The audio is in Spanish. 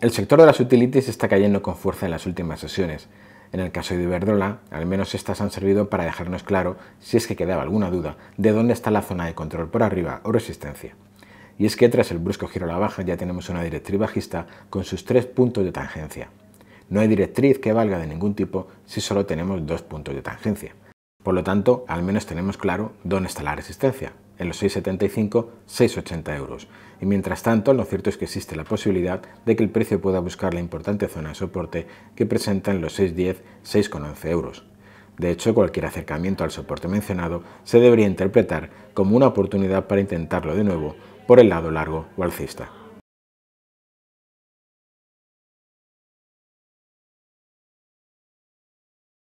El sector de las utilities está cayendo con fuerza en las últimas sesiones. En el caso de Iberdrola, al menos estas han servido para dejarnos claro, si es que quedaba alguna duda, de dónde está la zona de control por arriba o resistencia. Y es que tras el brusco giro a la baja ya tenemos una directriz bajista con sus tres puntos de tangencia. No hay directriz que valga de ningún tipo si solo tenemos dos puntos de tangencia. Por lo tanto, al menos tenemos claro dónde está la resistencia, en los 6,75, 6,80 euros. Y mientras tanto, lo cierto es que existe la posibilidad de que el precio pueda buscar la importante zona de soporte que presenta en los 6,10, 6,11 euros. De hecho, cualquier acercamiento al soporte mencionado se debería interpretar como una oportunidad para intentarlo de nuevo por el lado largo o alcista.